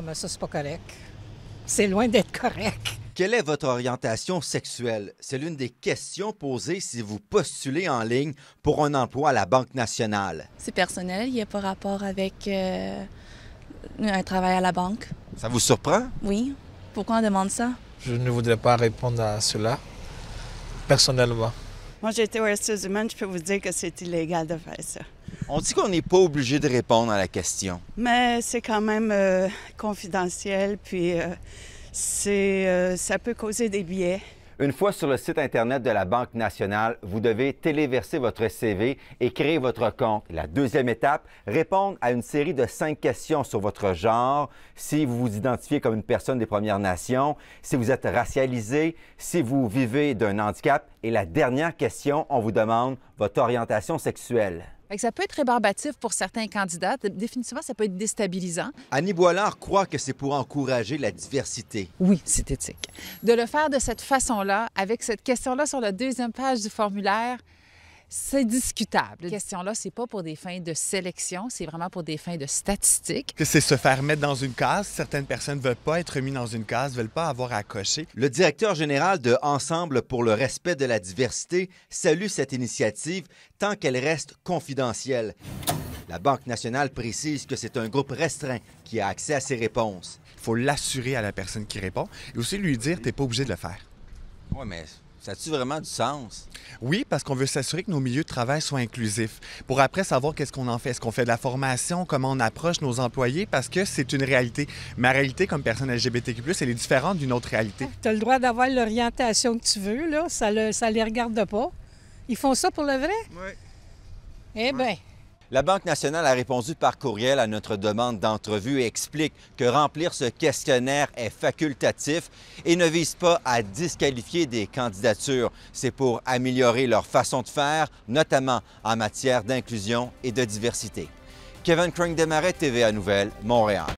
Ah, ça, c'est pas correct. C'est loin d'être correct. Quelle est votre orientation sexuelle? C'est l'une des questions posées si vous postulez en ligne pour un emploi à la Banque nationale. C'est personnel, il n'y a pas rapport avec euh, un travail à la banque. Ça vous surprend? Oui. Pourquoi on demande ça? Je ne voudrais pas répondre à cela personnellement. Moi, j'étais au je peux vous dire que c'est illégal de faire ça. On dit qu'on n'est pas obligé de répondre à la question. Mais c'est quand même euh, confidentiel, puis euh, c'est, euh, ça peut causer des biais. Une fois sur le site Internet de la Banque nationale, vous devez téléverser votre CV et créer votre compte. La deuxième étape, répondre à une série de cinq questions sur votre genre, si vous vous identifiez comme une personne des Premières Nations, si vous êtes racialisé, si vous vivez d'un handicap. Et la dernière question, on vous demande votre orientation sexuelle. Ça peut être rébarbatif pour certains candidats. Définitivement, ça peut être déstabilisant. Annie Boilard croit que c'est pour encourager la diversité. Oui, c'est éthique. De le faire de cette façon-là, avec cette question-là sur la deuxième page du formulaire, c'est discutable. Cette question-là, c'est pas pour des fins de sélection, c'est vraiment pour des fins de statistiques. C'est se faire mettre dans une case. Certaines personnes ne veulent pas être mises dans une case, ne veulent pas avoir à cocher. Le directeur général de Ensemble pour le respect de la diversité salue cette initiative tant qu'elle reste confidentielle. La Banque nationale précise que c'est un groupe restreint qui a accès à ces réponses. Il faut l'assurer à la personne qui répond et aussi lui dire t'es pas obligé de le faire. Oui, mais ça a-tu vraiment du sens? Oui, parce qu'on veut s'assurer que nos milieux de travail soient inclusifs. Pour après savoir qu'est-ce qu'on en fait. Est-ce qu'on fait de la formation? Comment on approche nos employés? Parce que c'est une réalité. Ma réalité comme personne LGBTQ, elle est différente d'une autre réalité. Ah, tu as le droit d'avoir l'orientation que tu veux, là. Ça ne les regarde pas. Ils font ça pour le vrai? Oui. Eh bien, la Banque nationale a répondu par courriel à notre demande d'entrevue et explique que remplir ce questionnaire est facultatif et ne vise pas à disqualifier des candidatures. C'est pour améliorer leur façon de faire, notamment en matière d'inclusion et de diversité. Kevin crank TV TVA Nouvelle, Montréal.